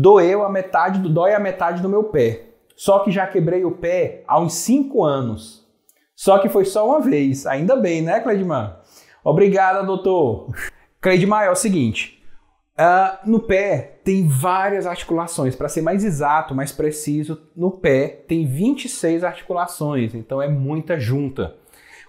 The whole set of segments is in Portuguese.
doeu a metade do dói a metade do meu pé. Só que já quebrei o pé há uns 5 anos. Só que foi só uma vez. Ainda bem, né, Cleidmar? Obrigada, doutor. Cleidmar, é o seguinte. Uh, no pé tem várias articulações. Para ser mais exato, mais preciso, no pé tem 26 articulações. Então é muita junta.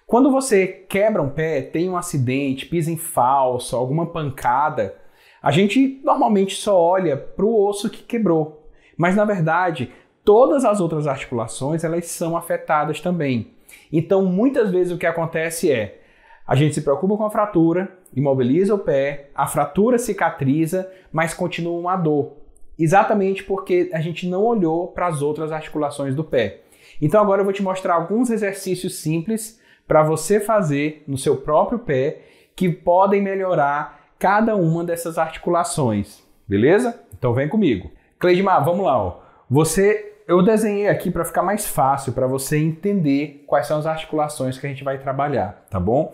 Quando você quebra um pé, tem um acidente, pisa em falso, alguma pancada, a gente normalmente só olha para o osso que quebrou, mas na verdade todas as outras articulações elas são afetadas também. Então muitas vezes o que acontece é a gente se preocupa com a fratura, imobiliza o pé, a fratura cicatriza, mas continua uma dor. Exatamente porque a gente não olhou para as outras articulações do pé. Então agora eu vou te mostrar alguns exercícios simples para você fazer no seu próprio pé que podem melhorar cada uma dessas articulações, beleza? Então vem comigo. Cleidmar, vamos lá. Ó. Você, eu desenhei aqui para ficar mais fácil para você entender quais são as articulações que a gente vai trabalhar, tá bom?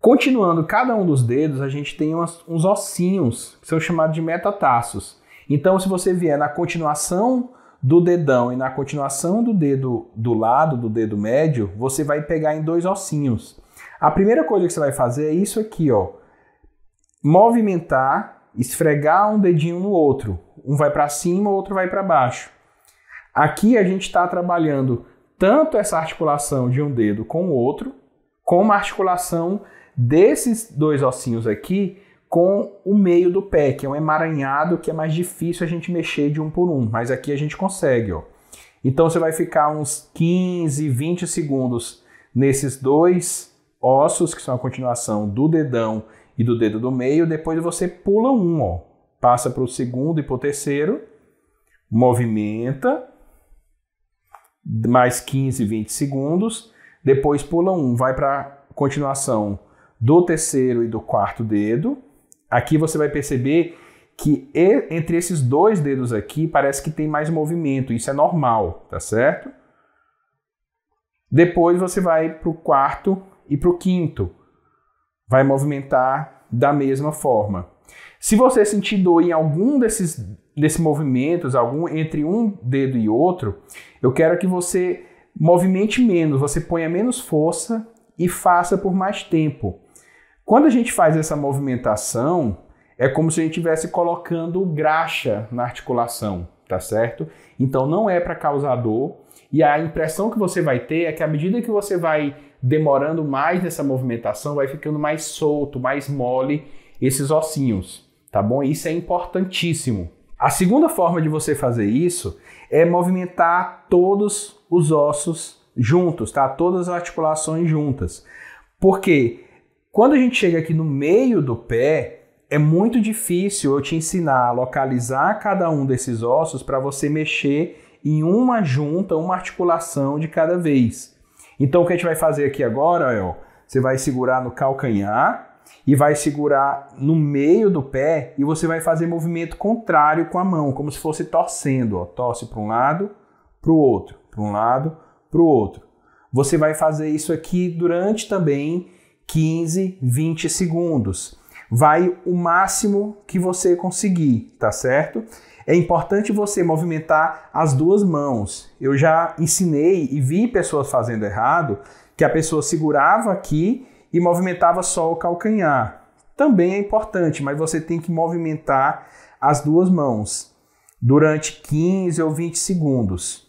Continuando, cada um dos dedos a gente tem umas, uns ossinhos que são chamados de metatarsos. Então, se você vier na continuação do dedão e na continuação do dedo do lado, do dedo médio, você vai pegar em dois ossinhos. A primeira coisa que você vai fazer é isso aqui, ó movimentar, esfregar um dedinho no outro. Um vai para cima, o outro vai para baixo. Aqui a gente está trabalhando tanto essa articulação de um dedo com o outro, como a articulação desses dois ossinhos aqui com o meio do pé, que é um emaranhado que é mais difícil a gente mexer de um por um, mas aqui a gente consegue, ó. Então você vai ficar uns 15, 20 segundos nesses dois ossos, que são a continuação do dedão e do dedo do meio, depois você pula um, ó. Passa para o segundo e para o terceiro, movimenta, mais 15, 20 segundos, depois pula um, vai para a continuação do terceiro e do quarto dedo. Aqui você vai perceber que entre esses dois dedos aqui parece que tem mais movimento, isso é normal, tá certo? Depois você vai para o quarto e para o quinto vai movimentar da mesma forma. Se você sentir dor em algum desses, desses movimentos, algum entre um dedo e outro, eu quero que você movimente menos, você ponha menos força e faça por mais tempo. Quando a gente faz essa movimentação, é como se a gente estivesse colocando graxa na articulação, tá certo? Então não é para causar dor, e a impressão que você vai ter é que à medida que você vai demorando mais nessa movimentação, vai ficando mais solto, mais mole esses ossinhos, tá bom? Isso é importantíssimo. A segunda forma de você fazer isso é movimentar todos os ossos juntos, tá? Todas as articulações juntas. Porque quando a gente chega aqui no meio do pé, é muito difícil eu te ensinar a localizar cada um desses ossos para você mexer em uma junta, uma articulação de cada vez. Então o que a gente vai fazer aqui agora, é: você vai segurar no calcanhar e vai segurar no meio do pé e você vai fazer movimento contrário com a mão, como se fosse torcendo, ó, torce para um lado, para o outro, para um lado, para o outro. Você vai fazer isso aqui durante também 15, 20 segundos. Vai o máximo que você conseguir, tá certo? é importante você movimentar as duas mãos. Eu já ensinei e vi pessoas fazendo errado que a pessoa segurava aqui e movimentava só o calcanhar. Também é importante, mas você tem que movimentar as duas mãos durante 15 ou 20 segundos.